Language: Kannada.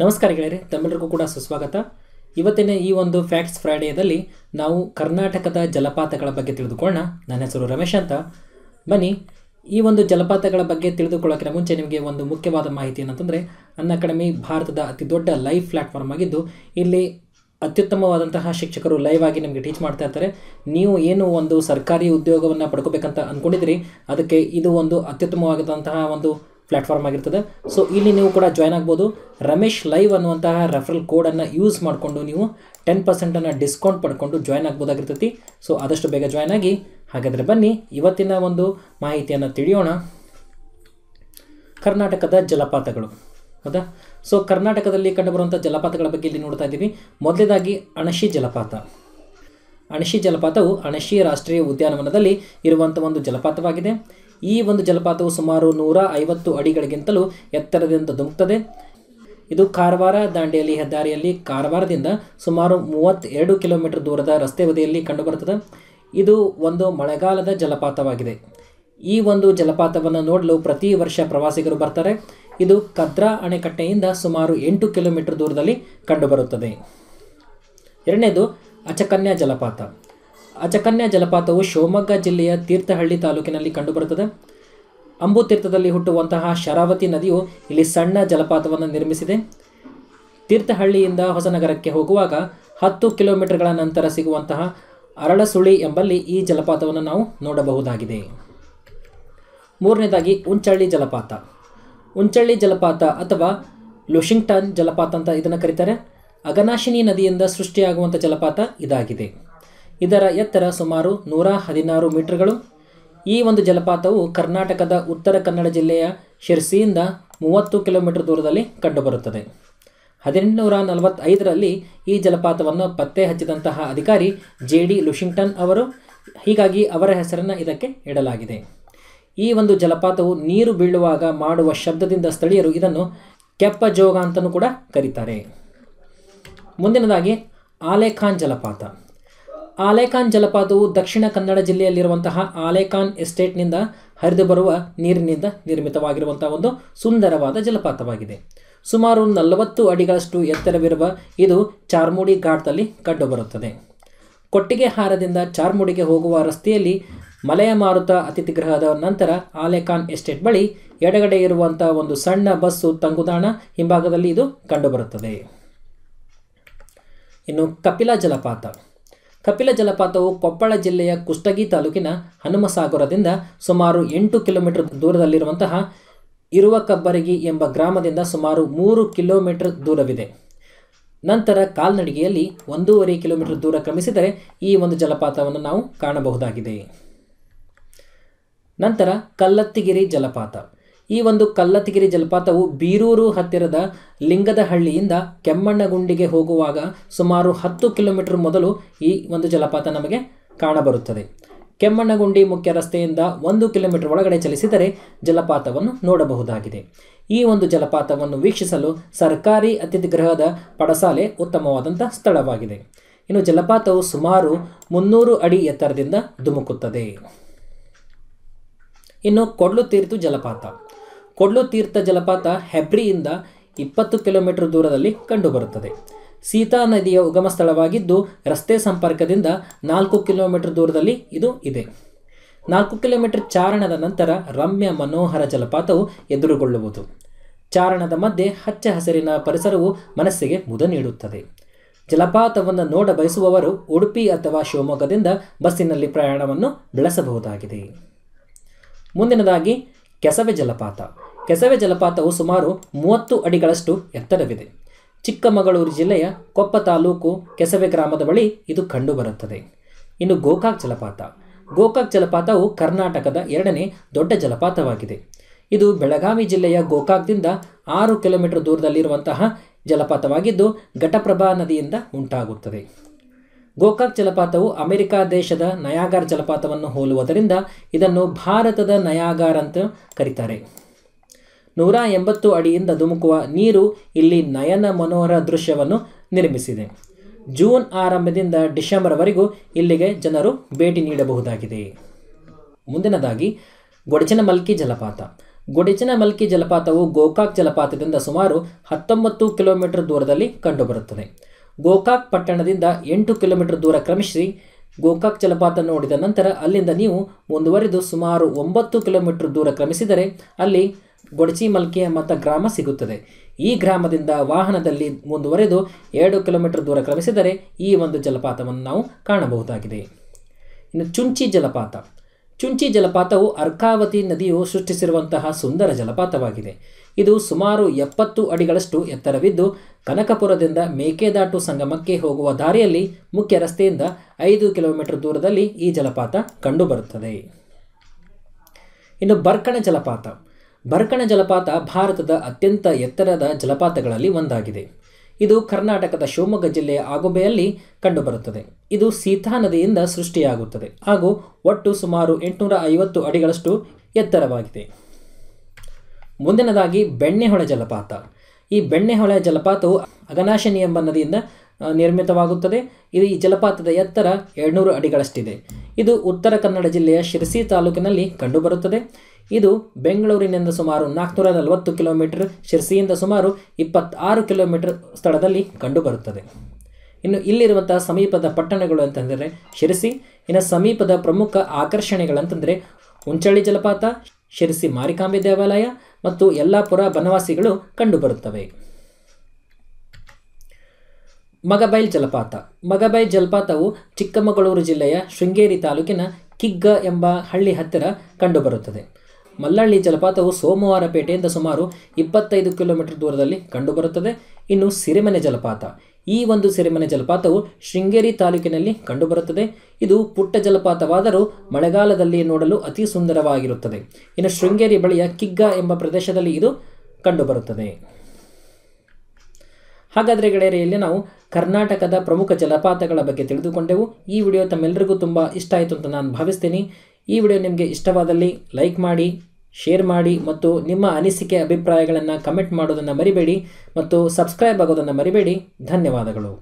ನಮಸ್ಕಾರ ಗೆಳೆಯರೆ ತಮ್ಮೆಲ್ಲರಿಗೂ ಕೂಡ ಸುಸ್ವಾಗತ ಇವತ್ತಿನ ಈ ಒಂದು ಫ್ಯಾಕ್ಟ್ಸ್ ಫ್ರೈಡೇದಲ್ಲಿ ನಾವು ಕರ್ನಾಟಕದ ಜಲಪಾತಗಳ ಬಗ್ಗೆ ತಿಳಿದುಕೊಳ್ಳೋಣ ನನ್ನ ಹೆಸರು ರಮೇಶ್ ಅಂತ ಬನ್ನಿ ಈ ಒಂದು ಜಲಪಾತಗಳ ಬಗ್ಗೆ ತಿಳಿದುಕೊಳ್ಳೋಕ್ಕಿಂತ ಮುಂಚೆ ನಿಮಗೆ ಒಂದು ಮುಖ್ಯವಾದ ಮಾಹಿತಿ ಏನಂತಂದರೆ ಅನ್ನ ಅಕಾಡೆಮಿ ಭಾರತದ ಅತಿ ದೊಡ್ಡ ಲೈವ್ ಪ್ಲಾಟ್ಫಾರ್ಮ್ ಆಗಿದ್ದು ಇಲ್ಲಿ ಅತ್ಯುತ್ತಮವಾದಂತಹ ಶಿಕ್ಷಕರು ಲೈವ್ ಆಗಿ ನಿಮಗೆ ಟೀಚ್ ಮಾಡ್ತಾ ಇರ್ತಾರೆ ನೀವು ಏನು ಒಂದು ಸರ್ಕಾರಿ ಉದ್ಯೋಗವನ್ನು ಪಡ್ಕೋಬೇಕಂತ ಅಂದ್ಕೊಂಡಿದ್ರಿ ಅದಕ್ಕೆ ಇದು ಒಂದು ಅತ್ಯುತ್ತಮವಾದಂತಹ ಒಂದು ಪ್ಲ್ಯಾಟ್ಫಾರ್ಮ್ ಆಗಿರ್ತದೆ ಸೊ ಇಲ್ಲಿ ನೀವು ಕೂಡ ಜಾಯ್ನ್ ಆಗ್ಬೋದು ರಮೇಶ್ ಲೈವ್ ಅನ್ನುವಂತಹ ರೆಫರಲ್ ಕೋಡನ್ನು ಯೂಸ್ ಮಾಡಿಕೊಂಡು ನೀವು ಟೆನ್ ಪರ್ಸೆಂಟನ್ನು ಡಿಸ್ಕೌಂಟ್ ಪಡ್ಕೊಂಡು ಜಾಯ್ನ್ ಆಗ್ಬೋದಾಗಿರ್ತೈತಿ ಸೊ ಆದಷ್ಟು ಬೇಗ ಜಾಯ್ನ್ ಆಗಿ ಹಾಗಾದರೆ ಬನ್ನಿ ಇವತ್ತಿನ ಒಂದು ಮಾಹಿತಿಯನ್ನು ತಿಳಿಯೋಣ ಕರ್ನಾಟಕದ ಜಲಪಾತಗಳು ಹೌದಾ ಸೊ ಕರ್ನಾಟಕದಲ್ಲಿ ಕಂಡುಬರುವಂಥ ಜಲಪಾತಗಳ ಬಗ್ಗೆ ಇಲ್ಲಿ ನೋಡ್ತಾ ಇದ್ದೀವಿ ಮೊದಲೇದಾಗಿ ಅಣಶಿ ಜಲಪಾತ ಅಣಶಿ ಜಲಪಾತವು ಅಣಶಿ ರಾಷ್ಟ್ರೀಯ ಉದ್ಯಾನವನದಲ್ಲಿ ಇರುವಂಥ ಒಂದು ಜಲಪಾತವಾಗಿದೆ ಈ ಒಂದು ಜಲಪಾತವು ಸುಮಾರು ನೂರ ಐವತ್ತು ಅಡಿಗಳಿಗಿಂತಲೂ ಎತ್ತರದಿಂದ ಧುಮುಕ್ತದೆ ಇದು ಕಾರವಾರ ದಾಂಡೇಲಿ ಹೆದ್ದಾರಿಯಲ್ಲಿ ಕಾರವಾರದಿಂದ ಸುಮಾರು ಮೂವತ್ತೆರಡು ಕಿಲೋಮೀಟರ್ ದೂರದ ರಸ್ತೆ ಬದಿಯಲ್ಲಿ ಕಂಡುಬರುತ್ತದೆ ಇದು ಒಂದು ಮಳೆಗಾಲದ ಜಲಪಾತವಾಗಿದೆ ಈ ಒಂದು ಜಲಪಾತವನ್ನು ನೋಡಲು ಪ್ರತಿ ವರ್ಷ ಪ್ರವಾಸಿಗರು ಬರ್ತಾರೆ ಇದು ಕದ್ರಾ ಅಣೆಕಟ್ಟೆಯಿಂದ ಸುಮಾರು ಎಂಟು ಕಿಲೋಮೀಟರ್ ದೂರದಲ್ಲಿ ಕಂಡುಬರುತ್ತದೆ ಎರಡನೇದು ಅಚಕನ್ಯಾ ಜಲಪಾತ ಅಚಕನ್ಯಾ ಜಲಪಾತವು ಶಿವಮೊಗ್ಗ ಜಿಲ್ಲೆಯ ತೀರ್ಥಹಳ್ಳಿ ತಾಲೂಕಿನಲ್ಲಿ ಕಂಡುಬರುತ್ತದೆ ಅಂಬುತೀರ್ಥದಲ್ಲಿ ಹುಟ್ಟುವಂತಹ ಶರಾವತಿ ನದಿಯು ಇಲ್ಲಿ ಸಣ್ಣ ಜಲಪಾತವನ್ನು ನಿರ್ಮಿಸಿದೆ ತೀರ್ಥಹಳ್ಳಿಯಿಂದ ಹೊಸನಗರಕ್ಕೆ ಹೋಗುವಾಗ ಹತ್ತು ಕಿಲೋಮೀಟರ್ಗಳ ನಂತರ ಸಿಗುವಂತಹ ಅರಳಸುಳಿ ಎಂಬಲ್ಲಿ ಈ ಜಲಪಾತವನ್ನು ನಾವು ನೋಡಬಹುದಾಗಿದೆ ಮೂರನೇದಾಗಿ ಉಂಚಳ್ಳಿ ಜಲಪಾತ ಉಂಚಳ್ಳಿ ಜಲಪಾತ ಅಥವಾ ಲುಷಿಂಗ್ಟನ್ ಜಲಪಾತ ಅಂತ ಇದನ್ನು ಕರೀತಾರೆ ಅಗನಾಶಿನಿ ನದಿಯಿಂದ ಸೃಷ್ಟಿಯಾಗುವಂಥ ಜಲಪಾತ ಇದಾಗಿದೆ ಇದರ ಎತ್ತರ ಸುಮಾರು ನೂರ ಹದಿನಾರು ಮೀಟರ್ಗಳು ಈ ಒಂದು ಜಲಪಾತವು ಕರ್ನಾಟಕದ ಉತ್ತರ ಕನ್ನಡ ಜಿಲ್ಲೆಯ ಶಿರ್ಸಿಯಿಂದ ಮೂವತ್ತು ಕಿಲೋಮೀಟರ್ ದೂರದಲ್ಲಿ ಕಂಡುಬರುತ್ತದೆ ಹದಿನೆಂಟುನೂರ ನಲವತ್ತೈದರಲ್ಲಿ ಈ ಜಲಪಾತವನ್ನು ಪತ್ತೆ ಹಚ್ಚಿದಂತಹ ಅಧಿಕಾರಿ ಜೆ ಡಿ ಲುಷಿಂಗ್ಟನ್ ಅವರು ಹೀಗಾಗಿ ಅವರ ಹೆಸರನ್ನು ಇದಕ್ಕೆ ಇಡಲಾಗಿದೆ ಈ ಒಂದು ಜಲಪಾತವು ನೀರು ಬೀಳುವಾಗ ಮಾಡುವ ಶಬ್ದದಿಂದ ಸ್ಥಳೀಯರು ಇದನ್ನು ಕೆಪ್ಪ ಜೋಗ ಅಂತಲೂ ಕೂಡ ಕರೀತಾರೆ ಮುಂದಿನದಾಗಿ ಆಲೇಖಾನ್ ಜಲಪಾತ ಆಲೇಖಾನ್ ಜಲಪಾತವು ದಕ್ಷಿಣ ಕನ್ನಡ ಜಿಲ್ಲೆಯಲ್ಲಿರುವಂತಹ ಆಲೇಖಾನ್ ಎಸ್ಟೇಟ್ನಿಂದ ಹರಿದು ಬರುವ ನೀರಿನಿಂದ ನಿರ್ಮಿತವಾಗಿರುವಂತಹ ಒಂದು ಸುಂದರವಾದ ಜಲಪಾತವಾಗಿದೆ ಸುಮಾರು ನಲವತ್ತು ಅಡಿಗಳಷ್ಟು ಎತ್ತರವಿರುವ ಇದು ಚಾರ್ಮುಡಿ ಘಾಟ್ದಲ್ಲಿ ಕಂಡುಬರುತ್ತದೆ ಕೊಟ್ಟಿಗೆ ಹಾರದಿಂದ ಚಾರ್ಮುಡಿಗೆ ಹೋಗುವ ರಸ್ತೆಯಲ್ಲಿ ಮಲೆಯ ಮಾರುತ ಅತಿಥಿ ಗೃಹದ ನಂತರ ಆಲೇಖಾನ್ ಎಸ್ಟೇಟ್ ಬಳಿ ಎಡಗಡೆ ಇರುವಂಥ ಒಂದು ಸಣ್ಣ ಬಸ್ಸು ತಂಗುದಾಣ ಹಿಂಭಾಗದಲ್ಲಿ ಇದು ಕಂಡುಬರುತ್ತದೆ ಇನ್ನು ಕಪಿಲ ಜಲಪಾತ ಕಪಿಲ ಜಲಪಾತವು ಕೊಪ್ಪಳ ಜಿಲ್ಲೆಯ ಕುಷ್ಟಗಿ ತಾಲೂಕಿನ ಹನುಮಸಾಗರದಿಂದ ಸುಮಾರು ಎಂಟು ಕಿಲೋಮೀಟರ್ ದೂರದಲ್ಲಿರುವಂತಹ ಇರುವ ಕಬ್ಬರಗಿ ಎಂಬ ಗ್ರಾಮದಿಂದ ಸುಮಾರು ಮೂರು ಕಿಲೋಮೀಟರ್ ದೂರವಿದೆ ನಂತರ ಕಾಲ್ನಡಿಗೆಯಲ್ಲಿ ಒಂದೂವರೆ ಕಿಲೋಮೀಟರ್ ದೂರ ಕ್ರಮಿಸಿದರೆ ಈ ಒಂದು ಜಲಪಾತವನ್ನು ನಾವು ಕಾಣಬಹುದಾಗಿದೆ ನಂತರ ಕಲ್ಲತ್ತಿಗಿರಿ ಜಲಪಾತ ಈ ಒಂದು ಕಲ್ಲತಿಗಿರಿ ಜಲಪಾತವು ಬೀರೂರು ಹತ್ತಿರದ ಲಿಂಗದಹಳ್ಳಿಯಿಂದ ಕೆಮ್ಮಣ್ಣಗುಂಡಿಗೆ ಹೋಗುವಾಗ ಸುಮಾರು ಹತ್ತು ಕಿಲೋಮೀಟರ್ ಮೊದಲು ಈ ಒಂದು ಜಲಪಾತ ನಮಗೆ ಕಾಣಬರುತ್ತದೆ ಕೆಮ್ಮಣ್ಣಗುಂಡಿ ಮುಖ್ಯ ರಸ್ತೆಯಿಂದ ಒಂದು ಕಿಲೋಮೀಟರ್ ಒಳಗಡೆ ಚಲಿಸಿದರೆ ಜಲಪಾತವನ್ನು ನೋಡಬಹುದಾಗಿದೆ ಈ ಒಂದು ಜಲಪಾತವನ್ನು ವೀಕ್ಷಿಸಲು ಸರ್ಕಾರಿ ಅತಿಥಿ ಗೃಹದ ಪಡಸಾಲೆ ಉತ್ತಮವಾದಂಥ ಸ್ಥಳವಾಗಿದೆ ಇನ್ನು ಜಲಪಾತವು ಸುಮಾರು ಮುನ್ನೂರು ಅಡಿ ಎತ್ತರದಿಂದ ಧುಮುಕುತ್ತದೆ ಇನ್ನು ಕೊಡ್ಲು ತೀರ್ತು ಜಲಪಾತ ಕೊಡ್ಲು ತೀರ್ಥ ಜಲಪಾತ ಹೆಬ್ರಿಯಿಂದ ಇಪ್ಪತ್ತು ಕಿಲೋಮೀಟರ್ ದೂರದಲ್ಲಿ ಕಂಡುಬರುತ್ತದೆ ಸೀತಾ ನದಿಯ ಉಗಮ ಸ್ಥಳವಾಗಿದ್ದು ರಸ್ತೆ ಸಂಪರ್ಕದಿಂದ ನಾಲ್ಕು ಕಿಲೋಮೀಟರ್ ದೂರದಲ್ಲಿ ಇದು ಇದೆ ನಾಲ್ಕು ಕಿಲೋಮೀಟರ್ ಚಾರಣದ ನಂತರ ರಮ್ಯ ಮನೋಹರ ಜಲಪಾತವು ಎದುರುಗೊಳ್ಳುವುದು ಚಾರಣದ ಮಧ್ಯೆ ಹಚ್ಚ ಹಸಿರಿನ ಪರಿಸರವು ಮನಸ್ಸಿಗೆ ಮುದ ನೀಡುತ್ತದೆ ಜಲಪಾತವನ್ನು ನೋಡ ಬಯಸುವವರು ಉಡುಪಿ ಅಥವಾ ಶಿವಮೊಗ್ಗದಿಂದ ಬಸ್ಸಿನಲ್ಲಿ ಪ್ರಯಾಣವನ್ನು ಬೆಳೆಸಬಹುದಾಗಿದೆ ಮುಂದಿನದಾಗಿ ಕೆಸವೆ ಜಲಪಾತ ಕೆಸವೆ ಜಲಪಾತವು ಸುಮಾರು ಮೂವತ್ತು ಅಡಿಗಳಷ್ಟು ಎತ್ತರವಿದೆ ಚಿಕ್ಕಮಗಳೂರು ಜಿಲ್ಲೆಯ ಕೊಪ್ಪ ತಾಲೂಕು ಕೆಸವೆ ಗ್ರಾಮದ ಬಳಿ ಇದು ಕಂಡುಬರುತ್ತದೆ ಇನ್ನು ಗೋಕಾಕ್ ಜಲಪಾತ ಗೋಕಾಕ್ ಜಲಪಾತವು ಕರ್ನಾಟಕದ ಎರಡನೇ ದೊಡ್ಡ ಜಲಪಾತವಾಗಿದೆ ಇದು ಬೆಳಗಾವಿ ಜಿಲ್ಲೆಯ ಗೋಕಾಕ್ದಿಂದ ಆರು ಕಿಲೋಮೀಟರ್ ದೂರದಲ್ಲಿರುವಂತಹ ಜಲಪಾತವಾಗಿದ್ದು ಘಟಪ್ರಭಾ ನದಿಯಿಂದ ಉಂಟಾಗುತ್ತದೆ ಗೋಕಾಕ್ ಜಲಪಾತವು ಅಮೆರಿಕ ದೇಶದ ನಯಾಗಾರ್ ಜಲಪಾತವನ್ನು ಹೋಲುವುದರಿಂದ ಇದನ್ನು ಭಾರತದ ನಯಾಗಾರ್ ಅಂತ ಕರೀತಾರೆ ನೂರ ಎಂಬತ್ತು ಅಡಿಯಿಂದ ಧುಮುಕುವ ನೀರು ಇಲ್ಲಿ ನಯನ ಮನೋಹರ ದೃಶ್ಯವನ್ನು ನಿರ್ಮಿಸಿದೆ ಜೂನ್ ಆರಂಭದಿಂದ ಡಿಸೆಂಬರ್ವರೆಗೂ ಇಲ್ಲಿಗೆ ಜನರು ಭೇಟಿ ನೀಡಬಹುದಾಗಿದೆ ಮುಂದಿನದಾಗಿ ಮಲ್ಕಿ ಜಲಪಾತ ಮಲ್ಕಿ ಜಲಪಾತವು ಗೋಕಾಕ್ ಜಲಪಾತದಿಂದ ಸುಮಾರು ಹತ್ತೊಂಬತ್ತು ಕಿಲೋಮೀಟರ್ ದೂರದಲ್ಲಿ ಕಂಡುಬರುತ್ತದೆ ಗೋಕಾಕ್ ಪಟ್ಟಣದಿಂದ ಎಂಟು ಕಿಲೋಮೀಟರ್ ದೂರ ಕ್ರಮಿಸಿ ಗೋಕಾಕ್ ಜಲಪಾತ ನೋಡಿದ ನಂತರ ಅಲ್ಲಿಂದ ನೀವು ಮುಂದುವರಿದು ಸುಮಾರು ಒಂಬತ್ತು ಕಿಲೋಮೀಟರ್ ದೂರ ಕ್ರಮಿಸಿದರೆ ಅಲ್ಲಿ ಗೊಡಚಿ ಮಲ್ಕೆ ಮತ ಗ್ರಾಮ ಸಿಗುತ್ತದೆ ಈ ಗ್ರಾಮದಿಂದ ವಾಹನದಲ್ಲಿ ಮುಂದುವರೆದು ಎರಡು ಕಿಲೋಮೀಟರ್ ದೂರ ಕ್ರಮಿಸಿದರೆ ಈ ಒಂದು ಜಲಪಾತವನ್ನು ನಾವು ಕಾಣಬಹುದಾಗಿದೆ ಇನ್ನು ಚುಂಚಿ ಜಲಪಾತ ಚುಂಚಿ ಜಲಪಾತವು ಅರ್ಕಾವತಿ ನದಿಯು ಸೃಷ್ಟಿಸಿರುವಂತಹ ಸುಂದರ ಜಲಪಾತವಾಗಿದೆ ಇದು ಸುಮಾರು ಎಪ್ಪತ್ತು ಅಡಿಗಳಷ್ಟು ಎತ್ತರವಿದ್ದು ಕನಕಪುರದಿಂದ ಮೇಕೆದಾಟು ಸಂಗಮಕ್ಕೆ ಹೋಗುವ ದಾರಿಯಲ್ಲಿ ಮುಖ್ಯ ರಸ್ತೆಯಿಂದ ಐದು ಕಿಲೋಮೀಟರ್ ದೂರದಲ್ಲಿ ಈ ಜಲಪಾತ ಕಂಡುಬರುತ್ತದೆ ಇನ್ನು ಬರ್ಕಣ ಜಲಪಾತ ಬರ್ಕಣ ಜಲಪಾತ ಭಾರತದ ಅತ್ಯಂತ ಎತ್ತರದ ಜಲಪಾತಗಳಲ್ಲಿ ಒಂದಾಗಿದೆ ಇದು ಕರ್ನಾಟಕದ ಶಿವಮೊಗ್ಗ ಜಿಲ್ಲೆಯ ಆಗುಬೆಯಲ್ಲಿ ಕಂಡುಬರುತ್ತದೆ ಇದು ಸೀತಾ ನದಿಯಿಂದ ಸೃಷ್ಟಿಯಾಗುತ್ತದೆ ಹಾಗೂ ಒಟ್ಟು ಸುಮಾರು ಎಂಟುನೂರ ಐವತ್ತು ಅಡಿಗಳಷ್ಟು ಎತ್ತರವಾಗಿದೆ ಮುಂದಿನದಾಗಿ ಬೆಣ್ಣೆಹೊಳೆ ಜಲಪಾತ ಈ ಬೆಣ್ಣೆಹೊಳೆ ಜಲಪಾತವು ಅಗನಾಶಿನಿ ಎಂಬ ನದಿಯಿಂದ ನಿರ್ಮಿತವಾಗುತ್ತದೆ ಇದು ಈ ಜಲಪಾತದ ಎತ್ತರ ಎರಡುನೂರು ಅಡಿಗಳಷ್ಟಿದೆ ಇದು ಉತ್ತರ ಕನ್ನಡ ಜಿಲ್ಲೆಯ ಶಿರಸಿ ತಾಲೂಕಿನಲ್ಲಿ ಕಂಡುಬರುತ್ತದೆ ಇದು ಬೆಂಗಳೂರಿನಿಂದ ಸುಮಾರು ನಾಲ್ಕುನೂರ ನಲವತ್ತು ಕಿಲೋಮೀಟರ್ ಶಿರಸಿಯಿಂದ ಸುಮಾರು ಇಪ್ಪತ್ತಾರು ಕಿಲೋಮೀಟರ್ ಸ್ಥಳದಲ್ಲಿ ಕಂಡುಬರುತ್ತದೆ ಇನ್ನು ಇಲ್ಲಿರುವಂತಹ ಸಮೀಪದ ಪಟ್ಟಣಗಳು ಅಂತಂದರೆ ಶಿರಸಿ ಇನ್ನು ಸಮೀಪದ ಪ್ರಮುಖ ಆಕರ್ಷಣೆಗಳಂತಂದರೆ ಉಂಚಳ್ಳಿ ಜಲಪಾತ ಶಿರಸಿ ಮಾರಿಕಾಂಬೆ ದೇವಾಲಯ ಮತ್ತು ಯಲ್ಲಾಪುರ ಬನವಾಸಿಗಳು ಕಂಡುಬರುತ್ತವೆ ಮಗಬೈಲ್ ಜಲಪಾತ ಮಗಬೈಲ್ ಜಲಪಾತವು ಚಿಕ್ಕಮಗಳೂರು ಜಿಲ್ಲೆಯ ಶೃಂಗೇರಿ ತಾಲೂಕಿನ ಕಿಗ್ಗ ಎಂಬ ಹಳ್ಳಿ ಹತ್ತಿರ ಕಂಡುಬರುತ್ತದೆ ಮಲ್ಲಳ್ಳಿ ಜಲಪಾತವು ಸೋಮವಾರಪೇಟೆಯಿಂದ ಸುಮಾರು ಇಪ್ಪತ್ತೈದು ಕಿಲೋಮೀಟರ್ ದೂರದಲ್ಲಿ ಕಂಡುಬರುತ್ತದೆ ಇನ್ನು ಸಿರಿಮನೆ ಜಲಪಾತ ಈ ಒಂದು ಸೆರೆಮನೆ ಜಲಪಾತವು ಶೃಂಗೇರಿ ತಾಲೂಕಿನಲ್ಲಿ ಕಂಡುಬರುತ್ತದೆ ಇದು ಪುಟ್ಟ ಜಲಪಾತವಾದರೂ ಮಳೆಗಾಲದಲ್ಲಿ ನೋಡಲು ಅತಿ ಸುಂದರವಾಗಿರುತ್ತದೆ ಇನ್ನು ಶೃಂಗೇರಿ ಬಳಿಯ ಕಿಗ್ಗ ಎಂಬ ಪ್ರದೇಶದಲ್ಲಿ ಇದು ಕಂಡುಬರುತ್ತದೆ ಹಾಗಾದರೆ ಗೆಳೆಯರೆಯಲ್ಲಿ ನಾವು ಕರ್ನಾಟಕದ ಪ್ರಮುಖ ಜಲಪಾತಗಳ ಬಗ್ಗೆ ತಿಳಿದುಕೊಂಡೆವು ಈ ವಿಡಿಯೋ ತಮ್ಮೆಲ್ಲರಿಗೂ ತುಂಬ ಇಷ್ಟ ಆಯಿತು ಅಂತ ನಾನು ಭಾವಿಸ್ತೀನಿ ಈ ವಿಡಿಯೋ ನಿಮಗೆ ಇಷ್ಟವಾದಲ್ಲಿ ಲೈಕ್ ಮಾಡಿ ಶೇರ್ ಮಾಡಿ ಮತ್ತು ನಿಮ್ಮ ಅನಿಸಿಕೆ ಅಭಿಪ್ರಾಯಗಳನ್ನು ಕಮೆಂಟ್ ಮಾಡೋದನ್ನು ಮರಿಬೇಡಿ ಮತ್ತು ಸಬ್ಸ್ಕ್ರೈಬ್ ಆಗೋದನ್ನು ಮರಿಬೇಡಿ ಧನ್ಯವಾದಗಳು